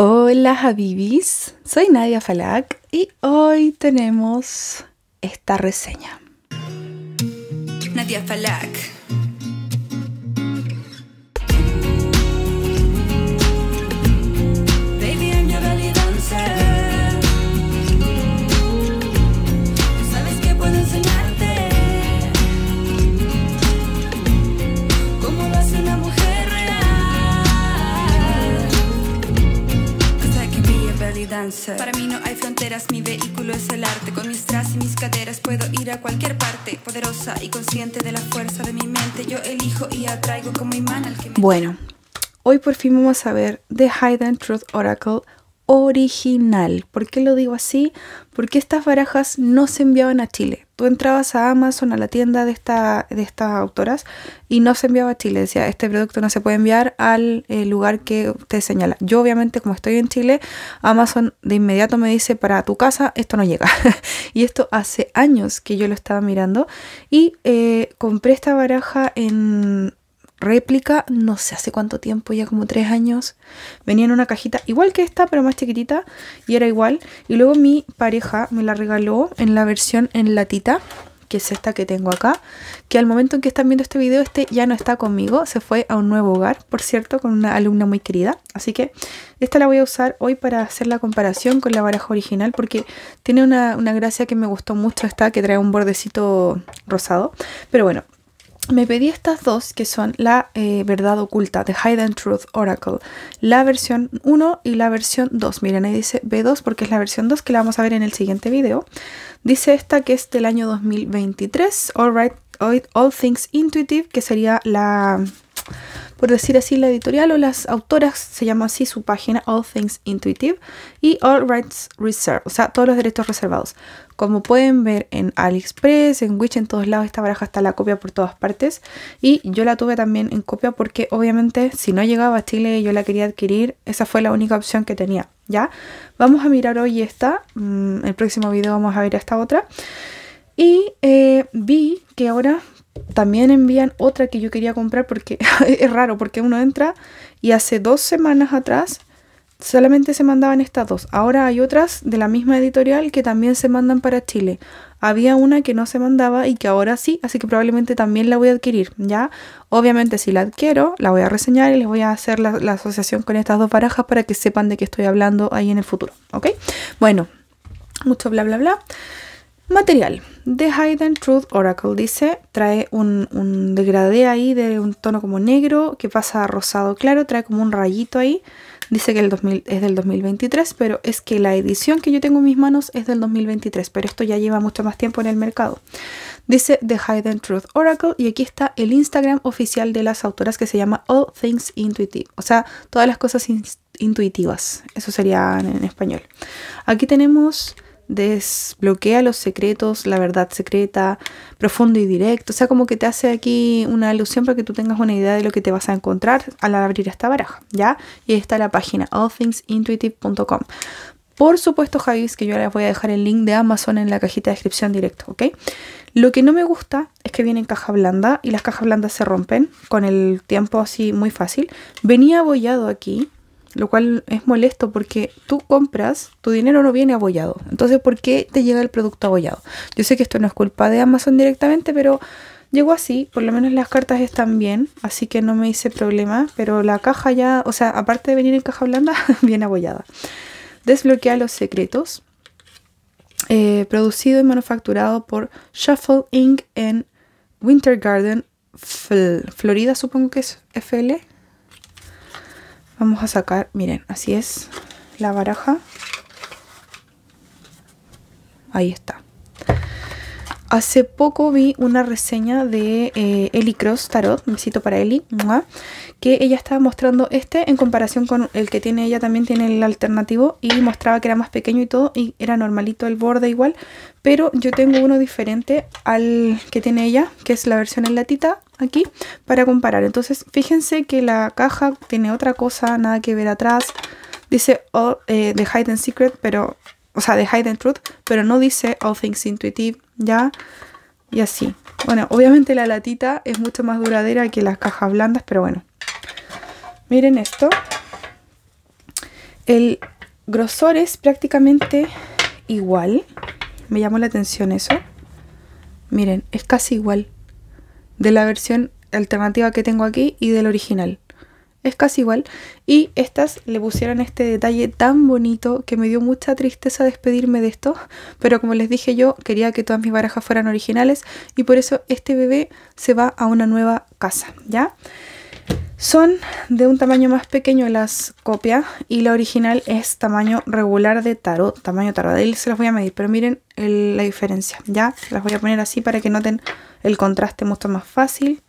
Hola Habibis, soy Nadia Falak y hoy tenemos esta reseña. Nadia Falak Para mí no hay fronteras, mi vehículo es el arte. Con mis tras y mis caderas puedo ir a cualquier parte. Poderosa y consciente de la fuerza de mi mente, yo elijo y atraigo como imán al que me... Bueno, hoy por fin vamos a ver The Hidden Truth Oracle original. ¿Por qué lo digo así? Porque estas barajas no se enviaban a Chile tú entrabas a Amazon, a la tienda de, esta, de estas autoras, y no se enviaba a Chile. Decía, este producto no se puede enviar al eh, lugar que te señala. Yo obviamente como estoy en Chile, Amazon de inmediato me dice, para tu casa esto no llega. y esto hace años que yo lo estaba mirando. Y eh, compré esta baraja en, réplica, no sé hace cuánto tiempo, ya como tres años. Venía en una cajita igual que esta, pero más chiquitita y era igual. Y luego mi pareja me la regaló en la versión en latita, que es esta que tengo acá. Que al momento en que están viendo este video, este ya no está conmigo, se fue a un nuevo hogar, por cierto, con una alumna muy querida. Así que esta la voy a usar hoy para hacer la comparación con la baraja original, porque tiene una, gracia que me gustó mucho esta, que trae un bordecito rosado. Pero bueno, me pedí estas dos que son la eh, verdad oculta, The Hidden Truth Oracle, la versión 1 y la versión 2. Miren, ahí dice B2 porque es la versión 2 que la vamos a ver en el siguiente video. Dice esta que es del año 2023, All, right, Things Intuitive, que sería la, por decir así, la editorial o las autoras, se llama así su página, All Things Intuitive, y All Rights Reserved, o sea, todos los derechos reservados. Como pueden ver en AliExpress, en Wish, en todos lados, esta baraja está la copia por todas partes. Y yo la tuve también en copia porque obviamente si no llegaba a Chile yo la quería adquirir, esa fue la única opción que tenía, ¿ya? Vamos a mirar hoy esta, mm, el próximo video vamos a ver esta otra. Y eh, vi que ahora también envían otra que yo quería comprar porque es raro, porque uno entra y hace dos semanas atrás solamente se mandaban estas dos. Ahora hay otras de la misma editorial que también se mandan para Chile. Había una que no se mandaba y que ahora sí, así que probablemente también la voy a adquirir, ¿ya? Obviamente si la adquiero, la voy a reseñar y les voy a hacer la, asociación con estas dos barajas para que sepan de qué estoy hablando ahí en el futuro, ¿ok? Bueno, mucho bla bla bla. Material. The Hidden Truth Oracle dice, trae un, un degradé ahí de un tono como negro que pasa a rosado claro, trae como un rayito ahí. Dice que el 2000 es del 2023, pero es que la edición que yo tengo en mis manos es del 2023, pero esto ya lleva mucho más tiempo en el mercado. Dice The Hidden Truth Oracle y aquí está el Instagram oficial de las autoras que se llama All Things Intuitive, o sea, todas las cosas intuitivas, eso sería en español. Aquí tenemos desbloquea los secretos, la verdad secreta, profundo y directo. O sea, como que te hace aquí una alusión para que tú tengas una idea de lo que te vas a encontrar al abrir esta baraja, ¿ya? Y ahí está la página allthingsintuitive.com. Por supuesto, Javis, que yo les voy a dejar el link de Amazon en la cajita de descripción directo, ¿ok? Lo que no me gusta es que viene en caja blanda y las cajas blandas se rompen con el tiempo así muy fácil. Venía abollado aquí, lo cual es molesto porque tú compras, tu dinero no viene abollado. Entonces, ¿por qué te llega el producto abollado? Yo sé que esto no es culpa de Amazon directamente, pero llegó así, por lo menos las cartas están bien, así que no me hice problema, pero la caja ya, o sea, aparte de venir en caja blanda, viene abollada. Desbloquea los secretos. Eh, producido y manufacturado por Shuffle Inc. en Winter Garden, Florida, supongo que es FL, vamos a sacar miren así es la baraja ahí está Hace poco vi una reseña de Ellie eh, Eli Cross Tarot, me para Eli, que ella estaba mostrando este en comparación con el que tiene ella, también tiene el alternativo y mostraba que era más pequeño y todo y era normalito el borde igual, pero yo tengo uno diferente al que tiene ella, que es la versión en latita aquí, para comparar. Entonces fíjense que la caja tiene otra cosa, nada que ver atrás, dice The oh, eh, The Hidden Secret, pero o sea, de Hidden Truth, pero no dice All Things Intuitive, ¿ya? Y así. Bueno, obviamente la latita es mucho más duradera que las cajas blandas, pero bueno. Miren esto. El grosor es prácticamente igual. Me llamó la atención eso. Miren, es casi igual de la versión alternativa que tengo aquí y del original es casi igual. Y estas le pusieron este detalle tan bonito que me dio mucha tristeza despedirme de esto. Pero como les dije yo, quería que todas mis barajas fueran originales y por eso este bebé se va a una nueva casa, ¿ya? Son de un tamaño más pequeño las copias y la original es tamaño regular de tarot, tamaño tarot. Ahí se las voy a medir, pero miren la diferencia, ¿ya? Las voy a poner así para que noten el contraste mucho más fácil.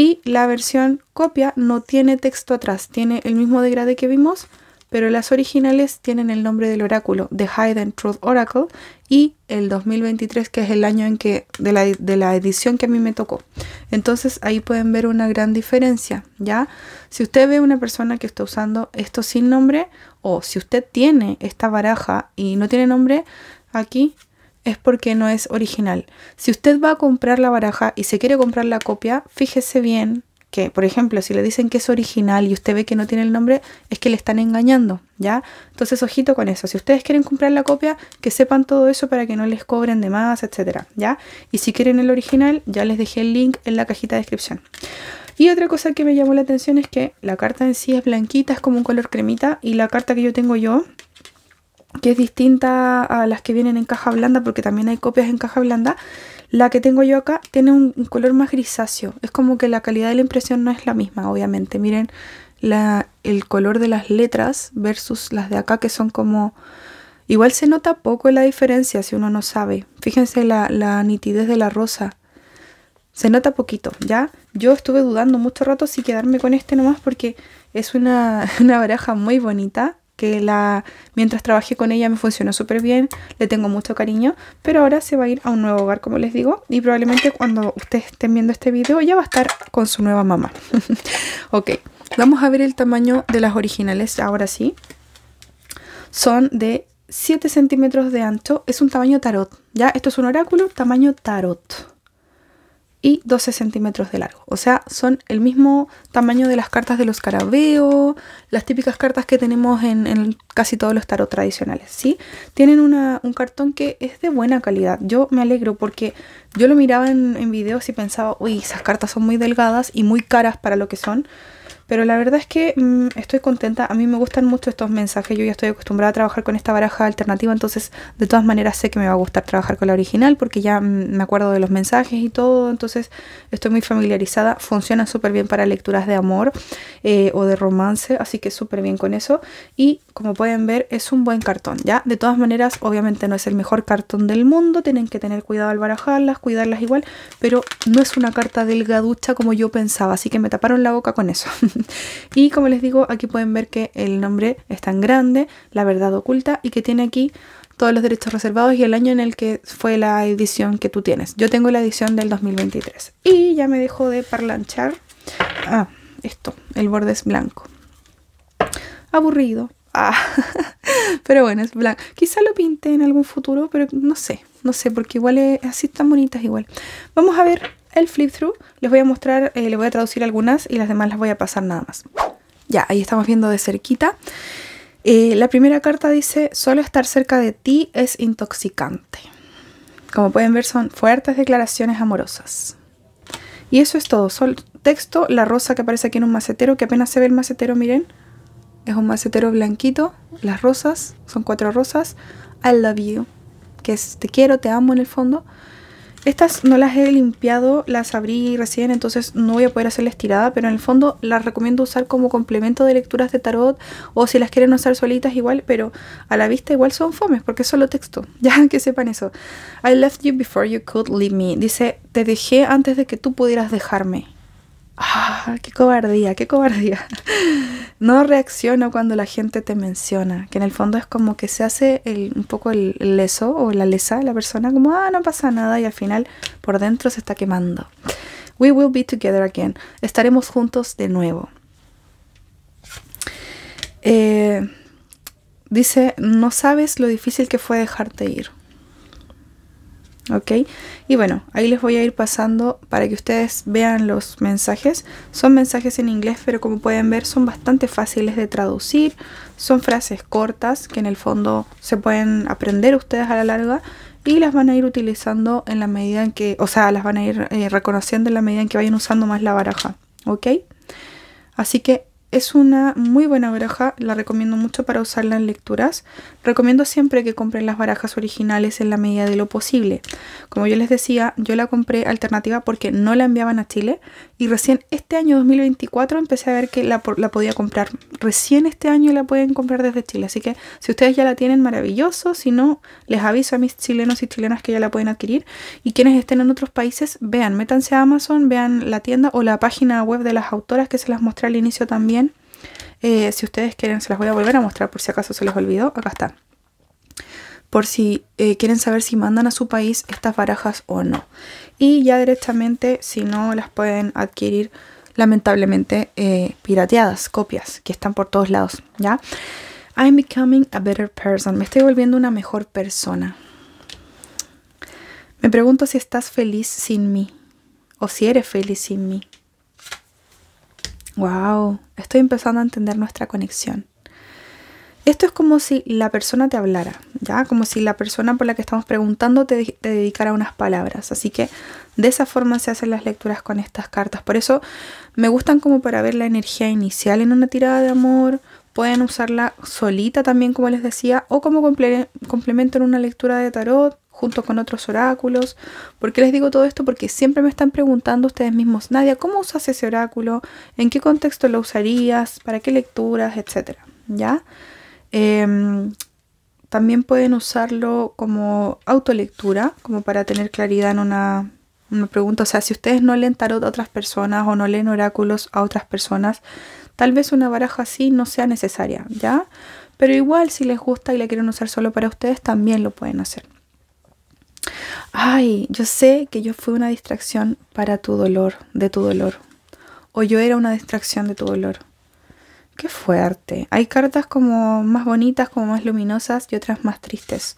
Y la versión copia no tiene texto atrás, tiene el mismo degrade que vimos, pero las originales tienen el nombre del oráculo, The Hidden Truth Oracle, y el 2023, que es el año en que de la, de la, edición que a mí me tocó. Entonces ahí pueden ver una gran diferencia, ¿ya? Si usted ve una persona que está usando esto sin nombre, o si usted tiene esta baraja y no tiene nombre, aquí es porque no es original. Si usted va a comprar la baraja y se quiere comprar la copia, fíjese bien que, por ejemplo, si le dicen que es original y usted ve que no tiene el nombre, es que le están engañando, ¿ya? Entonces, ojito con eso. Si ustedes quieren comprar la copia, que sepan todo eso para que no les cobren de más, etcétera, ¿ya? Y si quieren el original, ya les dejé el link en la cajita de descripción. Y otra cosa que me llamó la atención es que la carta en sí es blanquita, es como un color cremita, y la carta que yo tengo yo que es distinta a las que vienen en caja blanda, porque también hay copias en caja blanda, la que tengo yo acá tiene un color más grisáceo. Es como que la calidad de la impresión no es la misma, obviamente. Miren la, el color de las letras versus las de acá, que son como... Igual se nota poco la diferencia si uno no sabe. Fíjense la, nitidez de la rosa. Se nota poquito, ¿ya? Yo estuve dudando mucho rato si quedarme con este nomás porque es una baraja muy bonita que la, mientras trabajé con ella me funcionó súper bien, le tengo mucho cariño, pero ahora se va a ir a un nuevo hogar, como les digo, y probablemente cuando ustedes estén viendo este video ya va a estar con su nueva mamá. ok, vamos a ver el tamaño de las originales, ahora sí. Son de 7 centímetros de ancho, es un tamaño tarot, ¿ya? Esto es un oráculo tamaño tarot y 12 centímetros de largo. O sea, son el mismo tamaño de las cartas de los carabeos, las típicas cartas que tenemos en, casi todos los tarot tradicionales, ¿sí? Tienen un cartón que es de buena calidad. Yo me alegro porque yo lo miraba en, en videos y pensaba, uy, esas cartas son muy delgadas y muy caras para lo que son. Pero la verdad es que mm, estoy contenta. A mí me gustan mucho estos mensajes. Yo ya estoy acostumbrada a trabajar con esta baraja alternativa. Entonces, de todas maneras, sé que me va a gustar trabajar con la original porque ya mm, me acuerdo de los mensajes y todo. Entonces, estoy muy familiarizada. Funciona súper bien para lecturas de amor eh, o de romance. Así que súper bien con eso. Y como pueden ver, es un buen cartón. Ya, de todas maneras, obviamente no es el mejor cartón del mundo. Tienen que tener cuidado al barajarlas, cuidarlas igual. Pero no es una carta delgaducha como yo pensaba. Así que me taparon la boca con eso. y como les digo, aquí pueden ver que el nombre es tan grande, la verdad oculta y que tiene aquí todos los derechos reservados y el año en el que fue la edición que tú tienes. Yo tengo la edición del 2023 y ya me dejo de parlanchar. Ah, esto, el borde es blanco. Aburrido. Ah, pero bueno, es blanco. Quizá lo pinte en algún futuro, pero no sé, no sé, porque igual es, así tan bonitas igual. Vamos a ver el flip through. Les voy a mostrar, eh, les voy a traducir algunas y las demás las voy a pasar nada más. Ya, ahí estamos viendo de cerquita. Eh, la primera carta dice, solo estar cerca de ti es intoxicante. Como pueden ver son fuertes declaraciones amorosas. Y eso es todo. solo texto, la rosa que aparece aquí en un macetero, que apenas se ve el macetero, miren. Es un macetero blanquito. Las rosas, son cuatro rosas. I love you, que es te quiero, te amo en el fondo. Estas no las he limpiado, las abrí recién, entonces no voy a poder la estirada, pero en el fondo las recomiendo usar como complemento de lecturas de tarot o si las quieren usar solitas igual, pero a la vista igual son fomes porque es solo texto, ya que sepan eso. I left you before you could leave me. Dice, te dejé antes de que tú pudieras dejarme. ¡Ah, qué cobardía, qué cobardía! No reacciono cuando la gente te menciona, que en el fondo es como que se hace un poco el leso o la lesa, la persona como, ah, no pasa nada y al final por dentro se está quemando. We will be together again. Estaremos juntos de nuevo. Eh, dice, no sabes lo difícil que fue dejarte ir. ¿ok? Y bueno, ahí les voy a ir pasando para que ustedes vean los mensajes. Son mensajes en inglés, pero como pueden ver son bastante fáciles de traducir. Son frases cortas que en el fondo se pueden aprender ustedes a la larga y las van a ir utilizando en la medida en que, o sea, las van a ir eh, reconociendo en la medida en que vayan usando más la baraja, ¿ok? Así que es una muy buena baraja, la recomiendo mucho para usarla en lecturas. Recomiendo siempre que compren las barajas originales en la medida de lo posible. Como yo les decía, yo la compré alternativa porque no la enviaban a Chile y recién este año 2024 empecé a ver que la, podía comprar. Recién este año la pueden comprar desde Chile, así que si ustedes ya la tienen, maravilloso. Si no, les aviso a mis chilenos y chilenas que ya la pueden adquirir. Y quienes estén en otros países, vean, métanse a Amazon, vean la tienda o la página web de las autoras que se las mostré al inicio también eh, si ustedes quieren, se las voy a volver a mostrar por si acaso se les olvidó. Acá está. Por si eh, quieren saber si mandan a su país estas barajas o no. Y ya directamente, si no, las pueden adquirir lamentablemente eh, pirateadas, copias, que están por todos lados, ¿ya? I'm becoming a better person. Me estoy volviendo una mejor persona. Me pregunto si estás feliz sin mí o si eres feliz sin mí. Wow, estoy empezando a entender nuestra conexión. Esto es como si la persona te hablara, ¿ya? Como si la persona por la que estamos preguntando te, dedicara unas palabras. Así que de esa forma se hacen las lecturas con estas cartas. Por eso me gustan como para ver la energía inicial en una tirada de amor. Pueden usarla solita también, como les decía, o como complemento en una lectura de tarot junto con otros oráculos. ¿Por qué les digo todo esto? Porque siempre me están preguntando ustedes mismos, Nadia, ¿cómo usas ese oráculo? ¿En qué contexto lo usarías? ¿Para qué lecturas? Etcétera, ¿ya? Em, también pueden usarlo como autolectura, como para tener claridad en una, una pregunta. O sea, si ustedes no leen tarot a otras personas o no leen oráculos a otras personas, tal vez una baraja así no sea necesaria, ¿ya? Pero igual si les gusta y la quieren usar solo para ustedes, también lo pueden hacer ay, yo sé que yo fui una distracción para tu dolor, de tu dolor. O yo era una distracción de tu dolor. Qué fuerte. Hay cartas como más bonitas, como más luminosas y otras más tristes.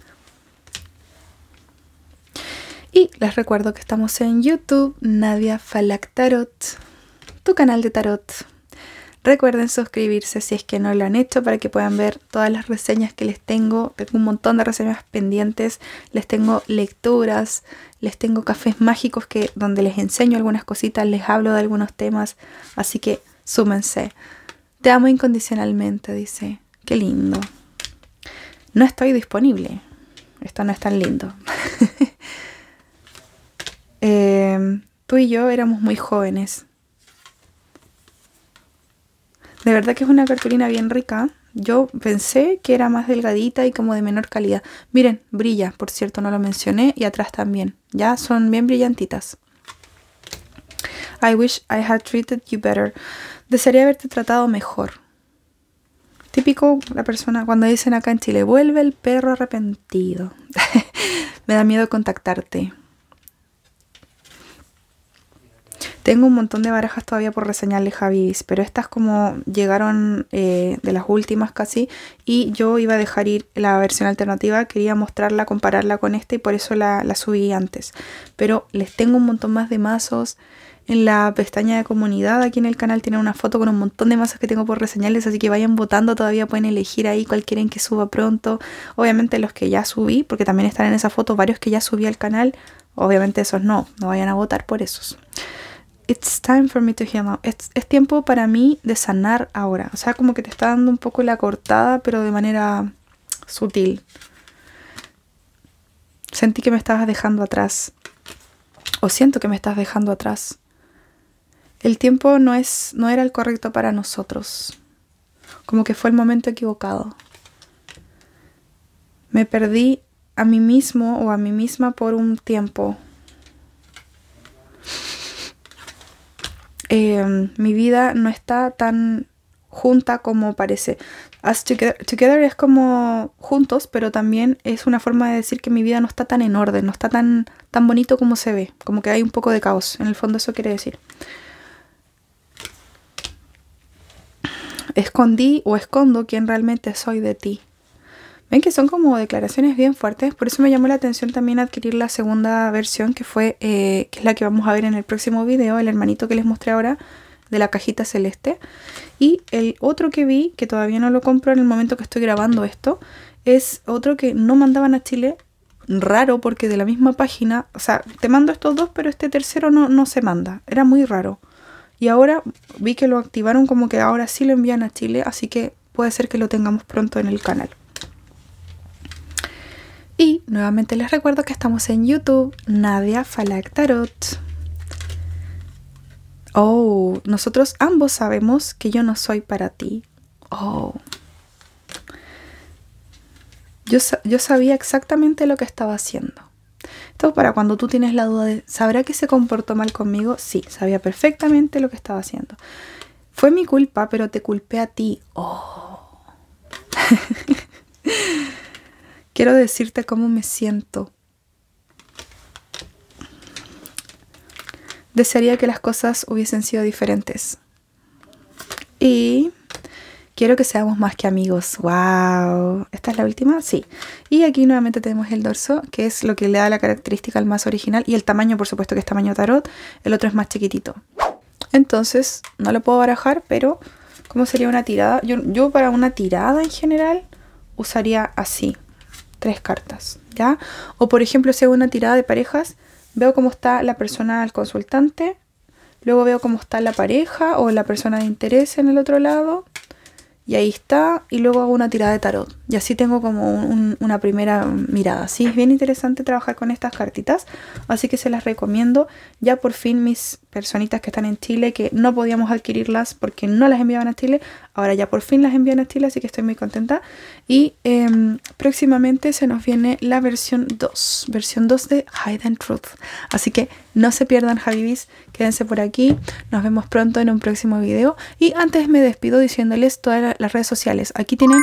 Y les recuerdo que estamos en YouTube, Nadia Falak Tarot, tu canal de tarot. Recuerden suscribirse si es que no lo han hecho para que puedan ver todas las reseñas que les tengo. Tengo un montón de reseñas pendientes, les tengo lecturas, les tengo cafés mágicos que donde les enseño algunas cositas, les hablo de algunos temas, así que súmense. Te amo incondicionalmente, dice. Qué lindo. No estoy disponible. Esto no es tan lindo. Em, tú y yo éramos muy jóvenes de verdad que es una cartulina bien rica. Yo pensé que era más delgadita y como de menor calidad. Miren, brilla, por cierto, no lo mencioné. Y atrás también, ya son bien brillantitas. I wish I had treated you better. Desearía haberte tratado mejor. Típico la persona cuando dicen acá en Chile, vuelve el perro arrepentido. Me da miedo contactarte. Tengo un montón de barajas todavía por reseñarles, Javis, pero estas como llegaron eh, de las últimas casi y yo iba a dejar ir la versión alternativa, quería mostrarla, compararla con esta y por eso la, subí antes. Pero les tengo un montón más de mazos. En la pestaña de comunidad aquí en el canal tienen una foto con un montón de mazos que tengo por reseñarles, así que vayan votando, todavía pueden elegir ahí cuál quieren que suba pronto. Obviamente los que ya subí, porque también están en esa foto varios que ya subí al canal, obviamente esos no, no vayan a votar por esos. Es, tiempo para mí de sanar ahora. O sea, como que te está dando un poco la cortada, pero de manera sutil. Sentí que me estabas dejando atrás. O siento que me estás dejando atrás. El tiempo no, es, no era el correcto para nosotros. Como que fue el momento equivocado. Me perdí a mí mismo o a mí misma por un tiempo. Em, mi vida no está tan junta como parece. As together, es como juntos, pero también es una forma de decir que mi vida no está tan en orden, no está tan, tan bonito como se ve, como que hay un poco de caos. En el fondo eso quiere decir. Escondí o escondo quién realmente soy de ti. Ven que son como declaraciones bien fuertes, por eso me llamó la atención también adquirir la segunda versión que fue, eh, que es la que vamos a ver en el próximo video, el hermanito que les mostré ahora de la cajita celeste. Y el otro que vi, que todavía no lo compro en el momento que estoy grabando esto, es otro que no mandaban a Chile, raro porque de la misma página, o sea, te mando estos dos, pero este tercero no, no se manda, era muy raro. Y ahora vi que lo activaron como que ahora sí lo envían a Chile, así que puede ser que lo tengamos pronto en el canal. Y nuevamente les recuerdo que estamos en YouTube, Nadia Falak Tarot. Oh, nosotros ambos sabemos que yo no soy para ti. Oh. Yo, yo sabía exactamente lo que estaba haciendo. Esto para cuando tú tienes la duda de, ¿sabrá que se comportó mal conmigo? Sí, sabía perfectamente lo que estaba haciendo. Fue mi culpa, pero te culpé a ti. Oh. Quiero decirte cómo me siento. Desearía que las cosas hubiesen sido diferentes. Y quiero que seamos más que amigos. ¡Wow! ¿Esta es la última? Sí. Y aquí nuevamente tenemos el dorso, que es lo que le da la característica al más original. Y el tamaño, por supuesto, que es tamaño tarot. El otro es más chiquitito. Entonces, no lo puedo barajar, pero ¿cómo sería una tirada? Yo, yo para una tirada en general usaría así tres cartas, ¿ya? O por ejemplo, si hago una tirada de parejas, veo cómo está la persona al consultante, luego veo cómo está la pareja o la persona de interés en el otro lado, y ahí está, y luego hago una tirada de tarot. Y así tengo como una primera mirada, ¿sí? Es bien interesante trabajar con estas cartitas, así que se las recomiendo. Ya por fin mis personitas que están en Chile que no podíamos adquirirlas porque no las enviaban a Chile. Ahora ya por fin las envían a Chile, así que estoy muy contenta. Y em, próximamente se nos viene la versión 2, versión 2 de Hide and Truth. Así que no se pierdan Javibis, quédense por aquí. Nos vemos pronto en un próximo video. Y antes me despido diciéndoles todas las redes sociales. Aquí tienen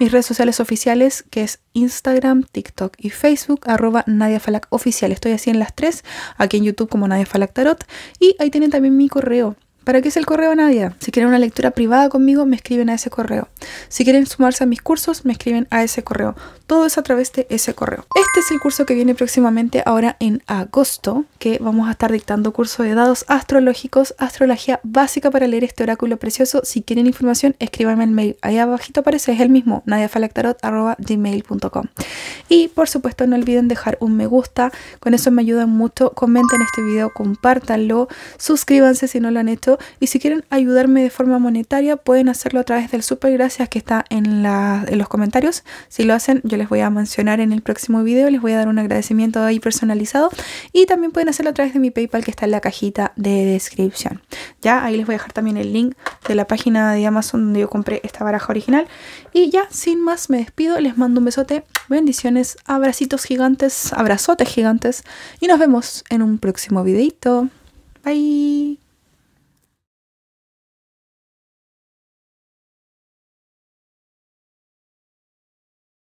mis redes sociales oficiales, que es Instagram, TikTok y Facebook, arroba Nadia Falak Oficial. Estoy así en las tres, aquí en YouTube como Nadia Falak Tarot. Y ahí tienen también mi correo ¿Para qué es el correo Nadia? Si quieren una lectura privada conmigo, me escriben a ese correo. Si quieren sumarse a mis cursos, me escriben a ese correo. Todo es a través de ese correo. Este es el curso que viene próximamente ahora en agosto, que vamos a estar dictando curso de dados astrológicos, astrología básica para leer este oráculo precioso. Si quieren información, escríbanme el mail. Ahí abajito aparece, es el mismo, nadiafalactarot.com Y por supuesto, no olviden dejar un me gusta, con eso me ayudan mucho. Comenten este video, compártanlo, suscríbanse si no lo han hecho y si quieren ayudarme de forma monetaria, pueden hacerlo a través del super gracias que está en, en los comentarios. Si lo hacen, yo les voy a mencionar en el próximo video. Les voy a dar un agradecimiento ahí personalizado. Y también pueden hacerlo a través de mi PayPal que está en la cajita de descripción. Ya, ahí les voy a dejar también el link de la página de Amazon donde yo compré esta baraja original. Y ya, sin más, me despido. Les mando un besote. Bendiciones, abracitos gigantes, abrazotes gigantes. Y nos vemos en un próximo videito. Bye.